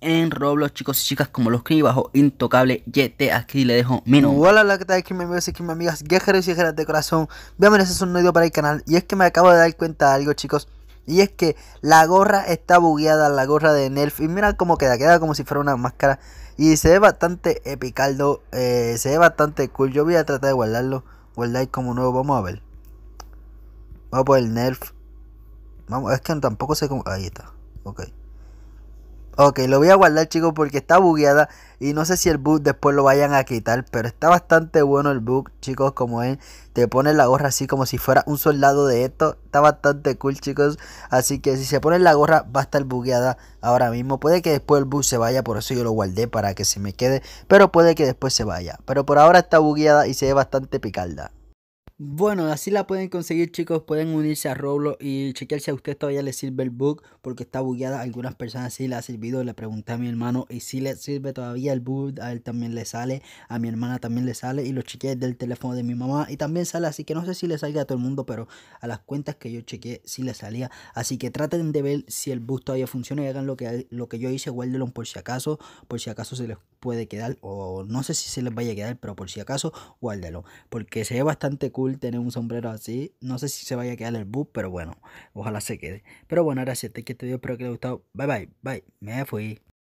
en Roblox, chicos y chicas, como los escribí bajo Intocable YT. Aquí le dejo mi nombre. Hola, hola, ¿qué tal? mis amigos y mis amigas, guerreros y guerreras de corazón. Bienvenidos a un nuevo para el canal. Y es que me acabo de dar cuenta de algo, chicos. Y es que la gorra está bugueada, la gorra de Nerf. Y mira cómo queda, queda como si fuera una máscara. Y se ve bastante epicaldo, eh, se ve bastante cool. Yo voy a tratar de guardarlo, guardar como nuevo. Vamos a ver. Vamos por el Nerf. Vamos, es que tampoco sé cómo. Ahí está, ok. Ok, lo voy a guardar chicos porque está bugueada y no sé si el bug después lo vayan a quitar, pero está bastante bueno el bug chicos como es, te pone la gorra así como si fuera un soldado de esto, está bastante cool chicos, así que si se pone la gorra va a estar bugueada ahora mismo, puede que después el bug se vaya, por eso yo lo guardé para que se me quede, pero puede que después se vaya, pero por ahora está bugueada y se ve bastante picalda. Bueno, así la pueden conseguir chicos, pueden unirse a Roblox y chequear si a usted todavía le sirve el bug, porque está bugueada, algunas personas sí le ha servido, le pregunté a mi hermano y si le sirve todavía el bug, a él también le sale, a mi hermana también le sale y lo chequeé del teléfono de mi mamá y también sale, así que no sé si le salga a todo el mundo, pero a las cuentas que yo chequeé sí le salía, así que traten de ver si el bug todavía funciona y hagan lo que, lo que yo hice, Guárdelo por si acaso, por si acaso se les puede quedar o no sé si se les vaya a quedar, pero por si acaso guárdelo, porque se ve bastante cool tener un sombrero así. No sé si se vaya a quedar el bus, pero bueno, ojalá se quede. Pero bueno, ahora sí, hasta aquí espero que les haya gustado. Bye bye, bye, me fui.